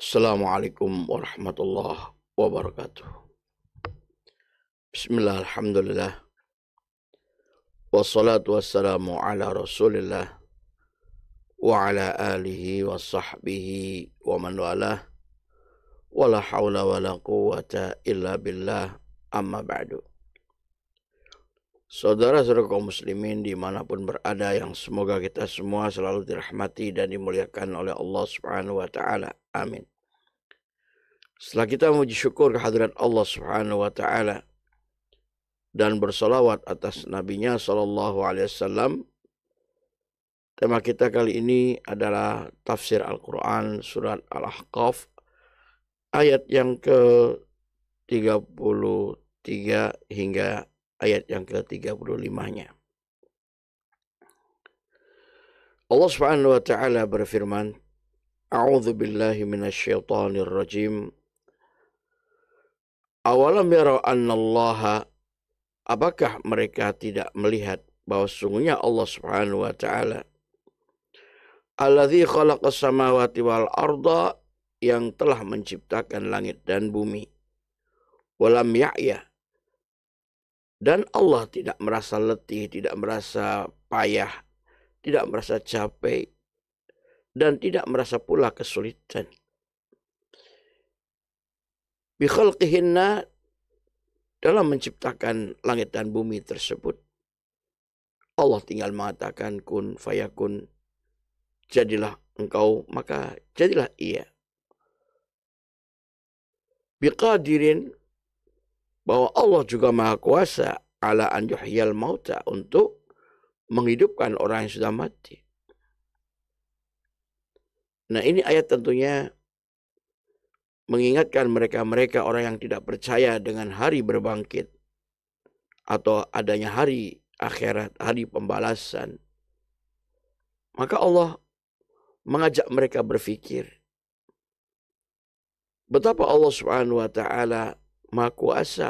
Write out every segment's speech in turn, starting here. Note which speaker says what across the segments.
Speaker 1: Assalamualaikum warahmatullahi wabarakatuh. Bismillah, alhamdulillah. Wassalatu wassalamu ala rasulillah wa ala alihi wa sahbihi wa man walah. Wala hawla wala quwata illa billah amma ba'du. Saudara-saudara kaum muslimin dimanapun berada yang semoga kita semua selalu dirahmati dan dimuliakan oleh Allah subhanahu wa ta'ala. Amin. Setelah kita memuji syukur kehadiran Allah subhanahu wa ta'ala dan bersolawat atas nabinya sallallahu alaihi wasallam, tema kita kali ini adalah tafsir Al-Quran surat Al-Ahqaf ayat yang ke 33 hingga ayat yang ke-35-nya. Allah Subhanahu wa taala berfirman, A'udzu billahi minasyaitonir rajim. Awalam yarau annallaha apakah mereka tidak melihat bahwa sungguhnya Allah Subhanahu wa taala alladzi khalaqas samawati wal arda yang telah menciptakan langit dan bumi walam ya'ya dan Allah tidak merasa letih, tidak merasa payah, tidak merasa capek, dan tidak merasa pula kesulitan. Bikhalqihinna dalam menciptakan langit dan bumi tersebut, Allah tinggal mengatakan kun fayakun, jadilah engkau, maka jadilah ia. Biqadirin bahwa Allah juga maha kuasa ala an mauta untuk menghidupkan orang yang sudah mati. Nah ini ayat tentunya mengingatkan mereka-mereka orang yang tidak percaya dengan hari berbangkit atau adanya hari akhirat, hari pembalasan. Maka Allah mengajak mereka berpikir betapa Allah Subhanahu wa taala Maha Kuasa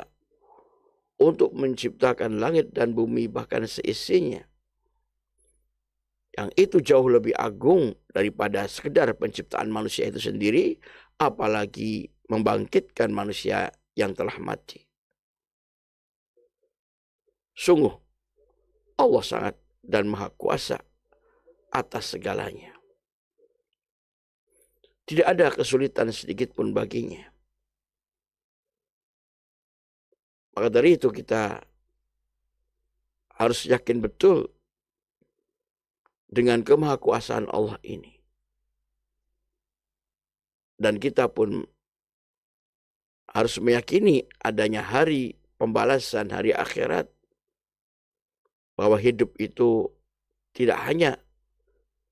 Speaker 1: untuk menciptakan langit dan bumi bahkan seisinya. Yang itu jauh lebih agung daripada sekedar penciptaan manusia itu sendiri, apalagi membangkitkan manusia yang telah mati. Sungguh, Allah sangat dan maha kuasa atas segalanya. Tidak ada kesulitan sedikit pun baginya Maka dari itu kita harus yakin betul dengan kemahakuasaan Allah ini. Dan kita pun harus meyakini adanya hari pembalasan, hari akhirat. Bahwa hidup itu tidak hanya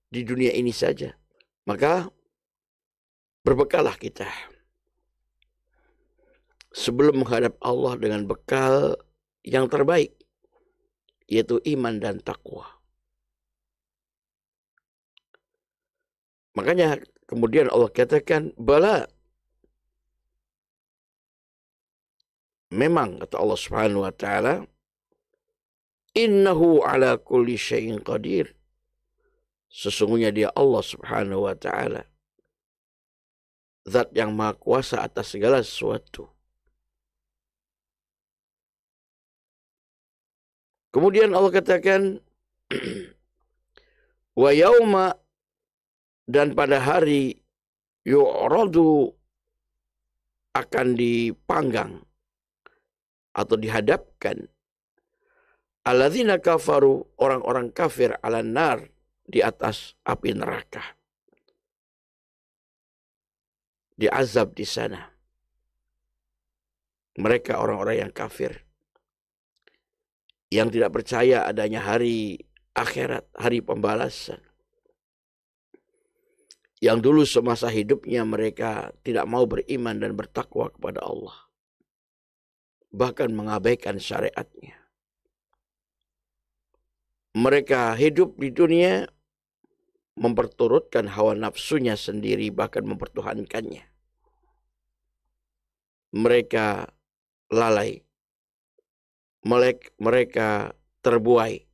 Speaker 1: di dunia ini saja. Maka berbekalah kita sebelum menghadap Allah dengan bekal yang terbaik yaitu iman dan takwa. Makanya kemudian Allah katakan bala memang kata Allah Subhanahu wa taala innahu ala kulli syai'in qadir sesungguhnya dia Allah Subhanahu wa taala zat yang maha kuasa atas segala sesuatu Kemudian Allah katakan wa yauma dan pada hari yu'radu akan dipanggang atau dihadapkan alladzina kafaru orang-orang kafir ala nar di atas api neraka diazab di sana mereka orang-orang yang kafir yang tidak percaya adanya hari akhirat, hari pembalasan. Yang dulu semasa hidupnya mereka tidak mau beriman dan bertakwa kepada Allah. Bahkan mengabaikan syariatnya. Mereka hidup di dunia memperturutkan hawa nafsunya sendiri bahkan mempertuhankannya. Mereka lalai melek mereka terbuai.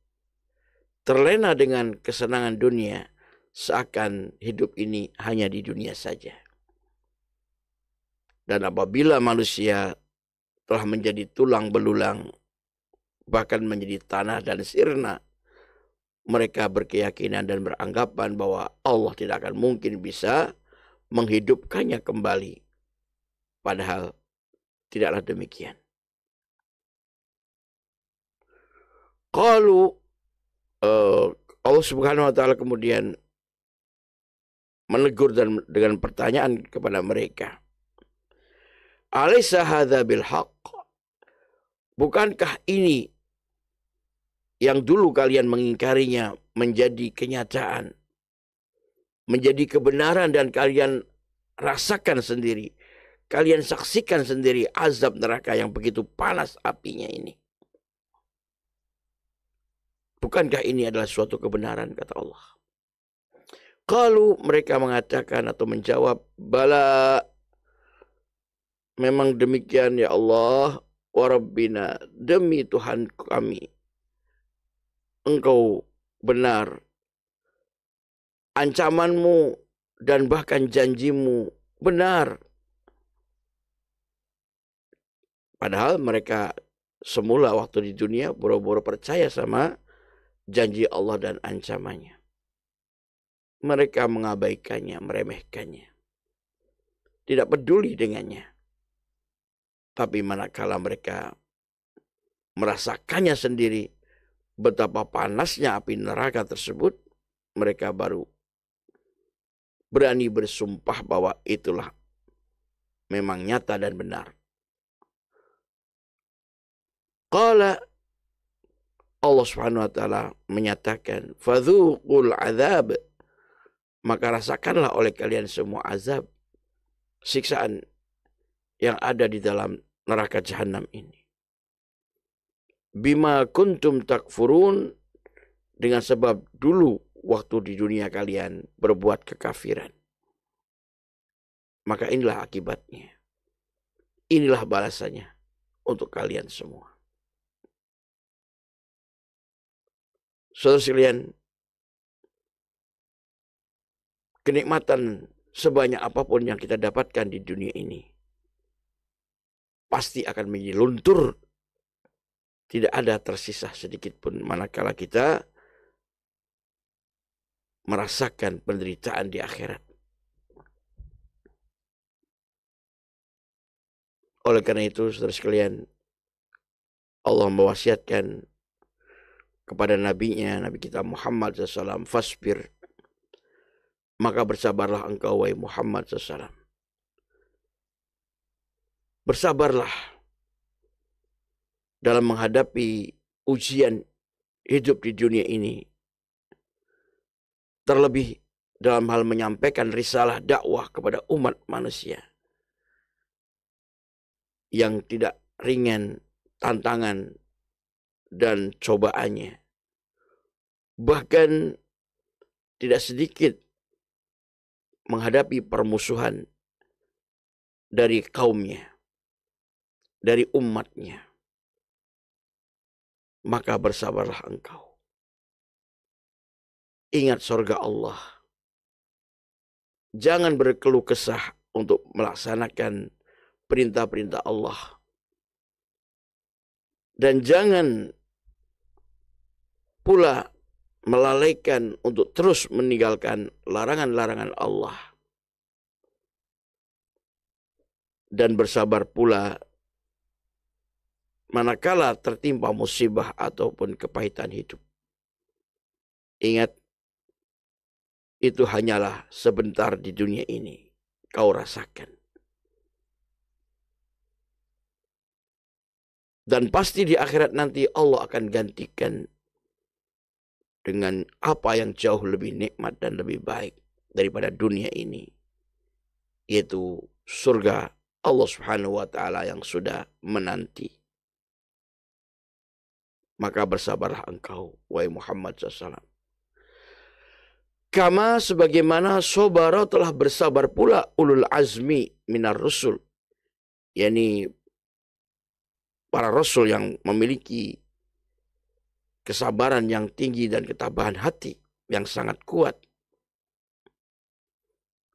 Speaker 1: Terlena dengan kesenangan dunia, seakan hidup ini hanya di dunia saja. Dan apabila manusia telah menjadi tulang belulang, bahkan menjadi tanah dan sirna, mereka berkeyakinan dan beranggapan bahwa Allah tidak akan mungkin bisa menghidupkannya kembali. Padahal tidaklah demikian. Kalau uh, Allah Subhanahu wa taala kemudian menegur dan dengan pertanyaan kepada mereka. Alisa hadza bil haqq? Bukankah ini yang dulu kalian mengingkarinya menjadi kenyataan, menjadi kebenaran dan kalian rasakan sendiri, kalian saksikan sendiri azab neraka yang begitu panas apinya ini. Bukankah ini adalah suatu kebenaran kata Allah? Kalau mereka mengatakan atau menjawab bala memang demikian ya Allah warabbina, demi Tuhan kami engkau benar ancamanmu dan bahkan janjimu benar padahal mereka semula waktu di dunia boro-boro percaya sama janji Allah dan ancamannya. Mereka mengabaikannya, meremehkannya. Tidak peduli dengannya. Tapi manakala mereka merasakannya sendiri, betapa panasnya api neraka tersebut, mereka baru berani bersumpah bahwa itulah memang nyata dan benar. Qala Allah Subhanahu wa taala menyatakan, "Fadzuqul azab." Maka rasakanlah oleh kalian semua azab siksaan yang ada di dalam neraka jahanam ini. Bima kuntum takfurun dengan sebab dulu waktu di dunia kalian berbuat kekafiran. Maka inilah akibatnya. Inilah balasannya untuk kalian semua. Saudara sekalian, kenikmatan sebanyak apapun yang kita dapatkan di dunia ini pasti akan menjadi luntur. Tidak ada tersisa sedikit pun manakala kita merasakan penderitaan di akhirat. Oleh karena itu, saudara sekalian, Allah mewasiatkan kepada nabinya Nabi kita Muhammad SAW fasbir maka bersabarlah engkau wahai Muhammad SAW bersabarlah dalam menghadapi ujian hidup di dunia ini terlebih dalam hal menyampaikan risalah dakwah kepada umat manusia yang tidak ringan tantangan dan cobaannya. Bahkan tidak sedikit menghadapi permusuhan dari kaumnya, dari umatnya. Maka bersabarlah engkau. Ingat sorga Allah. Jangan berkeluh kesah untuk melaksanakan perintah-perintah Allah dan jangan pula melalaikan untuk terus meninggalkan larangan-larangan Allah. Dan bersabar pula manakala tertimpa musibah ataupun kepahitan hidup. Ingat, itu hanyalah sebentar di dunia ini kau rasakan. Dan pasti di akhirat nanti Allah akan gantikan dengan apa yang jauh lebih nikmat dan lebih baik daripada dunia ini. Yaitu surga Allah Subhanahu wa taala yang sudah menanti. Maka bersabarlah engkau wahai Muhammad SAW. Kama sebagaimana sobara telah bersabar pula ulul azmi minar rusul. Yani para rasul yang memiliki kesabaran yang tinggi dan ketabahan hati yang sangat kuat.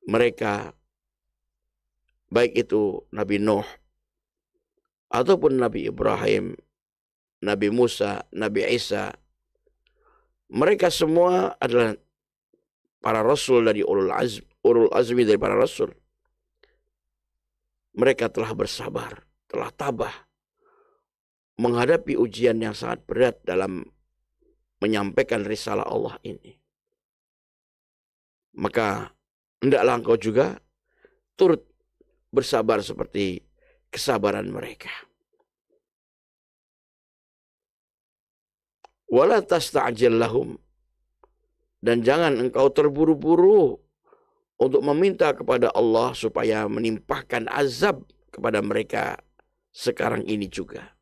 Speaker 1: Mereka baik itu Nabi Nuh ataupun Nabi Ibrahim, Nabi Musa, Nabi Isa. Mereka semua adalah para rasul dari ulul azmi, ulul azmi dari para rasul. Mereka telah bersabar, telah tabah menghadapi ujian yang sangat berat dalam menyampaikan risalah Allah ini. Maka hendaklah engkau juga turut bersabar seperti kesabaran mereka. Wala tasta'jil lahum dan jangan engkau terburu-buru untuk meminta kepada Allah supaya menimpahkan azab kepada mereka sekarang ini juga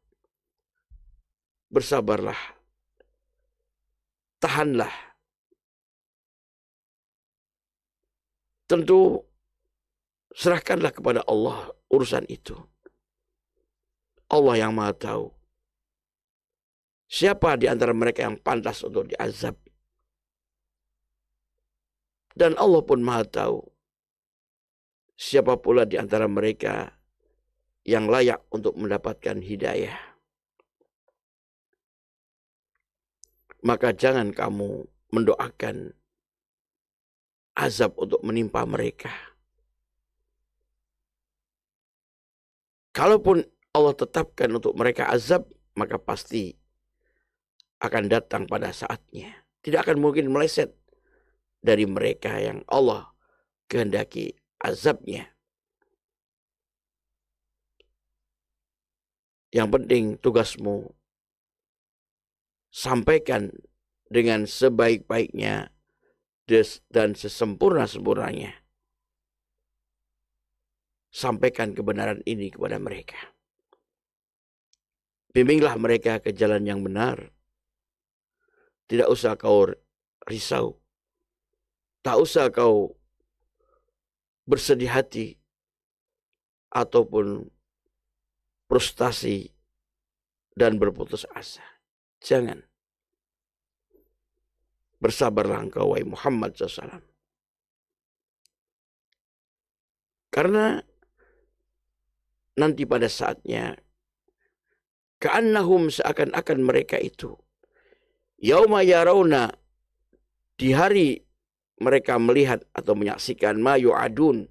Speaker 1: bersabarlah. Tahanlah. Tentu serahkanlah kepada Allah urusan itu. Allah yang maha tahu. Siapa di antara mereka yang pantas untuk diazab? Dan Allah pun maha tahu. Siapa pula di antara mereka yang layak untuk mendapatkan hidayah. maka jangan kamu mendoakan azab untuk menimpa mereka. Kalaupun Allah tetapkan untuk mereka azab, maka pasti akan datang pada saatnya. Tidak akan mungkin meleset dari mereka yang Allah kehendaki azabnya. Yang penting tugasmu sampaikan dengan sebaik-baiknya dan sesempurna-sempurnanya. Sampaikan kebenaran ini kepada mereka. Bimbinglah mereka ke jalan yang benar. Tidak usah kau risau. Tak usah kau bersedih hati ataupun frustasi dan berputus asa. Jangan. Bersabarlah engkau, wahai Muhammad SAW. Karena nanti pada saatnya, keannahum seakan-akan mereka itu, yauma yarawna, di hari mereka melihat atau menyaksikan ma adun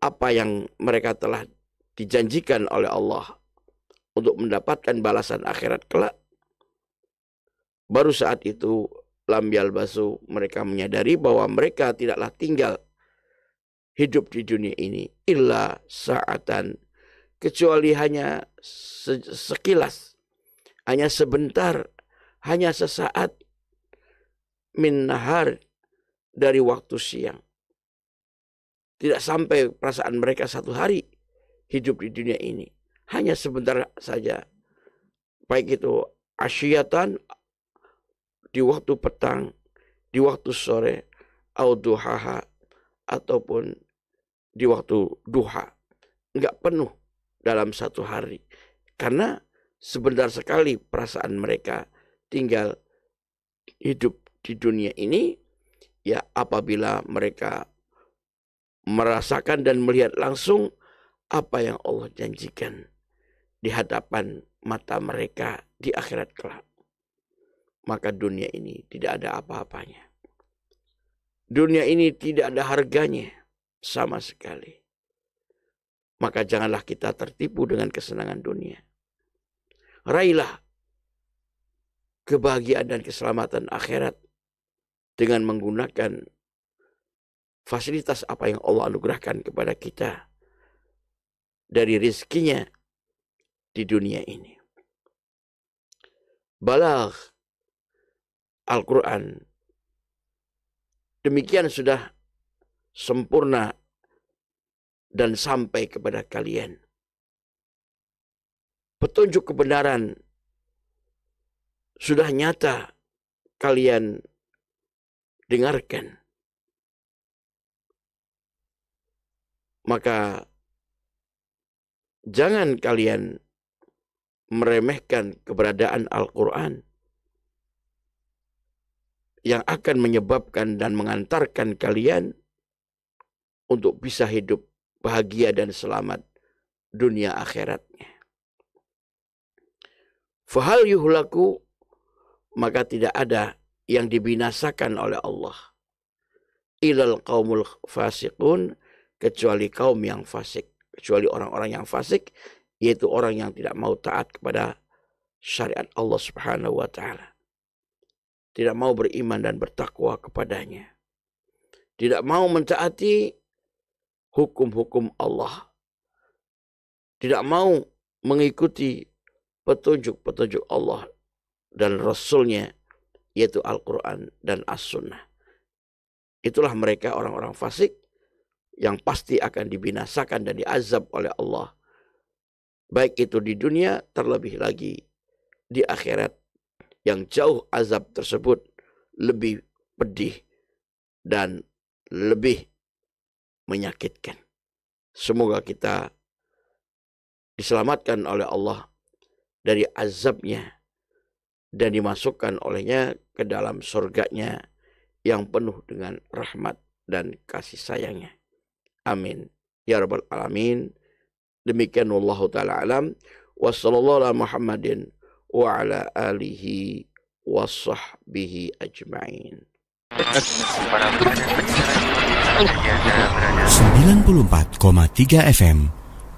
Speaker 1: apa yang mereka telah dijanjikan oleh Allah untuk mendapatkan balasan akhirat kelak. Baru saat itu Lambial Basu mereka menyadari bahwa mereka tidaklah tinggal hidup di dunia ini illa saatan kecuali hanya sekilas hanya sebentar hanya sesaat min nahar dari waktu siang tidak sampai perasaan mereka satu hari hidup di dunia ini hanya sebentar saja baik itu asyiatan di waktu petang, di waktu sore, auduhaha, ataupun di waktu duha. Nggak penuh dalam satu hari. Karena sebentar sekali perasaan mereka tinggal hidup di dunia ini, ya apabila mereka merasakan dan melihat langsung apa yang Allah janjikan di hadapan mata mereka di akhirat kelak maka dunia ini tidak ada apa-apanya. Dunia ini tidak ada harganya sama sekali. Maka janganlah kita tertipu dengan kesenangan dunia. Raihlah kebahagiaan dan keselamatan akhirat dengan menggunakan fasilitas apa yang Allah anugerahkan kepada kita dari rizkinya di dunia ini. Balagh Al-Quran. Demikian sudah sempurna dan sampai kepada kalian. Petunjuk kebenaran sudah nyata kalian dengarkan. Maka jangan kalian meremehkan keberadaan Al-Quran yang akan menyebabkan dan mengantarkan kalian untuk bisa hidup bahagia dan selamat dunia akhiratnya. Fahal yuhlaku maka tidak ada yang dibinasakan oleh Allah. Ilal qaumul fasiqun kecuali kaum yang fasik, kecuali orang-orang yang fasik yaitu orang yang tidak mau taat kepada syariat Allah Subhanahu wa taala tidak mau beriman dan bertakwa kepadanya. Tidak mau mencaati hukum-hukum Allah. Tidak mau mengikuti petunjuk-petunjuk Allah dan Rasulnya yaitu Al-Quran dan As-Sunnah. Itulah mereka orang-orang fasik yang pasti akan dibinasakan dan diazab oleh Allah. Baik itu di dunia terlebih lagi di akhirat yang jauh azab tersebut lebih pedih dan lebih menyakitkan. Semoga kita diselamatkan oleh Allah dari azabnya dan dimasukkan olehnya ke dalam surganya yang penuh dengan rahmat dan kasih sayangnya. Amin. Ya Rabbal Alamin. Demikian Allah ta'ala alam. Wassalamualaikum warahmatullahi wabarakatuh wa ala alihi wa sahbihi ajma'in. 94,3 FM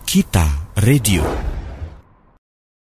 Speaker 1: Kita Radio